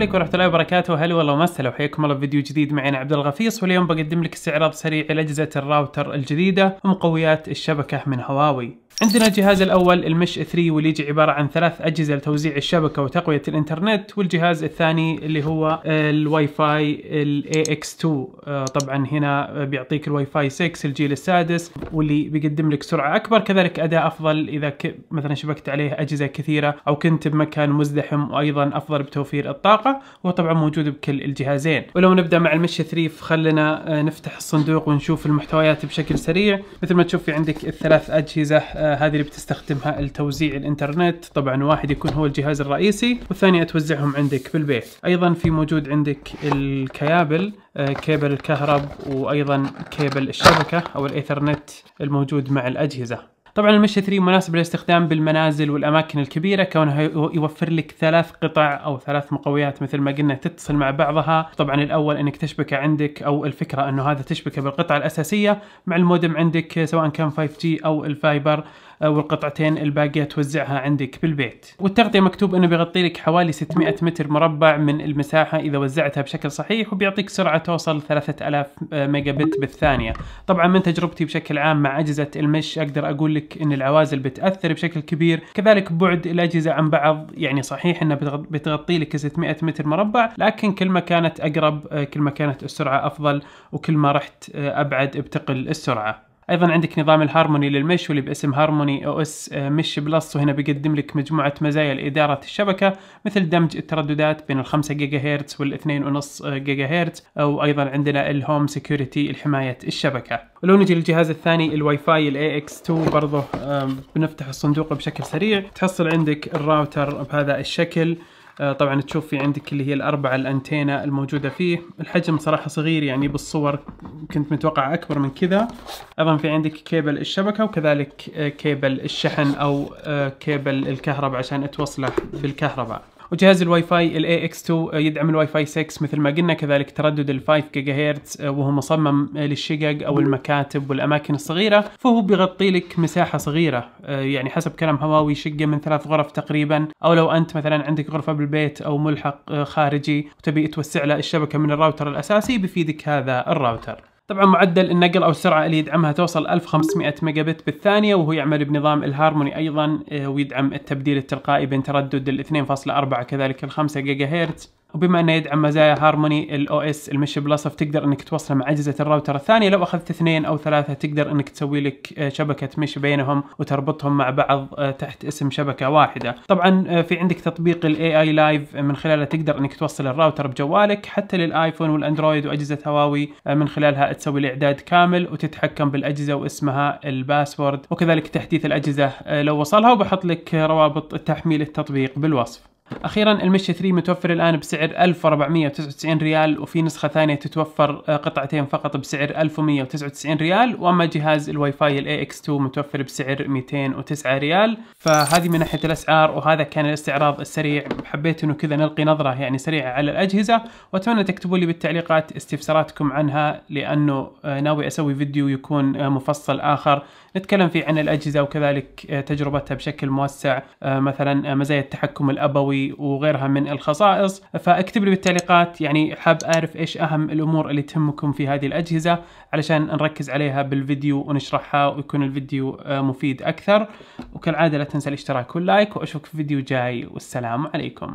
عليكم ورحمة الله وبركاته هلا والله ومسهلا وحياكم الله فيديو جديد معي انا عبد الغفيص واليوم بقدم لك استعراض سريع لاجهزة الراوتر الجديدة ومقويات الشبكة من هواوي. عندنا الجهاز الاول المش 3 واللي يجي عبارة عن ثلاث اجهزة لتوزيع الشبكة وتقوية الانترنت والجهاز الثاني اللي هو الواي فاي الاي اكس 2 آه، طبعا هنا بيعطيك الواي فاي 6 الجيل السادس واللي بيقدم لك سرعة اكبر كذلك اداء افضل اذا مثلا شبكت عليه اجهزة كثيرة او كنت بمكان مزدحم وايضا افضل بتوفير الطاقة الحلقة وهو طبعا موجود بكل الجهازين ولو نبدأ مع المشي 3 خلنا آه، نفتح الصندوق ونشوف المحتويات بشكل سريع مثل ما تشوف في عندك الثلاث أجهزة آه، هذه اللي بتستخدمها التوزيع الانترنت طبعا واحد يكون هو الجهاز الرئيسي والثاني توزعهم عندك بالبيت أيضا في موجود عندك الكيابل آه، كيبل الكهرب وأيضا كيبل الشبكة أو الإيثرنت الموجود مع الأجهزة طبعا المشي 3 مناسب للاستخدام بالمنازل والاماكن الكبيره كونه يوفر لك ثلاث قطع او ثلاث مقويات مثل ما قلنا تتصل مع بعضها طبعا الاول انك تشبكه عندك او الفكره انه هذا تشبكه بالقطعه الاساسيه مع المودم عندك سواء كان 5G او الفايبر والقطعتين الباقيه توزعها عندك بالبيت والتغطيه مكتوب انه بيغطي لك حوالي 600 متر مربع من المساحه اذا وزعتها بشكل صحيح وبيعطيك سرعه توصل 3000 ميجا بت بالثانيه طبعا من تجربتي بشكل عام مع اجهزه المش اقدر اقول لك ان العوازل بتاثر بشكل كبير كذلك بعد الاجهزه عن بعض يعني صحيح انها بتغطي لك 600 متر مربع لكن كل ما كانت اقرب كل ما كانت السرعه افضل وكل ما رحت ابعد بتقل السرعه ايضا عندك نظام الهارموني للمش واللي باسم هارموني او اس آه، مش بلس وهنا بيقدم لك مجموعه مزايا لاداره الشبكه مثل دمج الترددات بين ال 5 جيجا هرتز وال 2.5 آه، جيجا هرتز او ايضا عندنا الهوم سكيورتي لحمايه الشبكه ولو نجي للجهاز الثاني الواي فاي الاي اكس 2 برضه بنفتح الصندوق بشكل سريع تحصل عندك الراوتر بهذا الشكل آه، طبعا تشوف في عندك اللي هي الاربعه الانتينا الموجوده فيه الحجم صراحه صغير يعني بالصور كنت متوقع اكبر من كذا ايضا في عندك كيبل الشبكه وكذلك آه، كيبل الشحن او آه، كيبل الكهرباء عشان توصله بالكهرباء وجهاز الواي فاي الاي اكس 2 يدعم الواي فاي 6 مثل ما قلنا كذلك تردد ال 5 جيجا هرتز وهو مصمم آه، للشقق او المكاتب والاماكن الصغيره فهو بيغطي لك مساحه صغيره آه، يعني حسب كلام هواوي شقه من ثلاث غرف تقريبا او لو انت مثلا عندك غرفه بالبيت او ملحق آه، خارجي وتبي توسع له الشبكه من الراوتر الاساسي بيفيدك هذا الراوتر طبعا معدل النقل او السرعه اللي يدعمها توصل 1500 ميجا بت بالثانيه وهو يعمل بنظام الهارموني ايضا آه، ويدعم التبديل التلقائي بين تردد ال 2.4 كذلك ال 5 جيجا هرتز وبما انه يدعم مزايا هارموني الاو اس المش بلس تقدر انك توصله مع اجهزه الراوتر الثانيه لو اخذت اثنين او ثلاثه تقدر انك تسوي لك آه، شبكه مش بينهم وتربطهم مع بعض آه، تحت اسم شبكه واحده طبعا آه، في عندك تطبيق الاي اي لايف من خلاله تقدر انك توصل الراوتر بجوالك حتى للايفون والاندرويد واجهزه هواوي من خلالها تسوي الاعداد كامل وتتحكم بالاجهزه واسمها الباسورد وكذلك تحديث الاجهزه لو وصلها وبحط لك روابط تحميل التطبيق بالوصف اخيرا المشي 3 متوفر الان بسعر 1499 ريال وفي نسخه ثانيه تتوفر آه، قطعتين فقط بسعر 1199 ريال واما جهاز الواي فاي الاي اكس 2 متوفر بسعر 209 ريال فهذه من ناحيه الاسعار وهذا كان الاستعراض السريع حبيت انه كذا نلقي نظره يعني سريعه على الاجهزه واتمنى تكتبوا لي بالتعليقات استفساراتكم عنها لانه آه، ناوي اسوي فيديو يكون آه، مفصل اخر نتكلم فيه عن الاجهزه وكذلك تجربتها بشكل موسع مثلا مزايا التحكم الابوي وغيرها من الخصائص فاكتب لي بالتعليقات يعني حاب اعرف ايش اهم الامور اللي تهمكم في هذه الاجهزه علشان نركز عليها بالفيديو ونشرحها ويكون الفيديو آه، مفيد اكثر وكالعاده لا تنسى الاشتراك واللايك واشوفك في فيديو جاي والسلام عليكم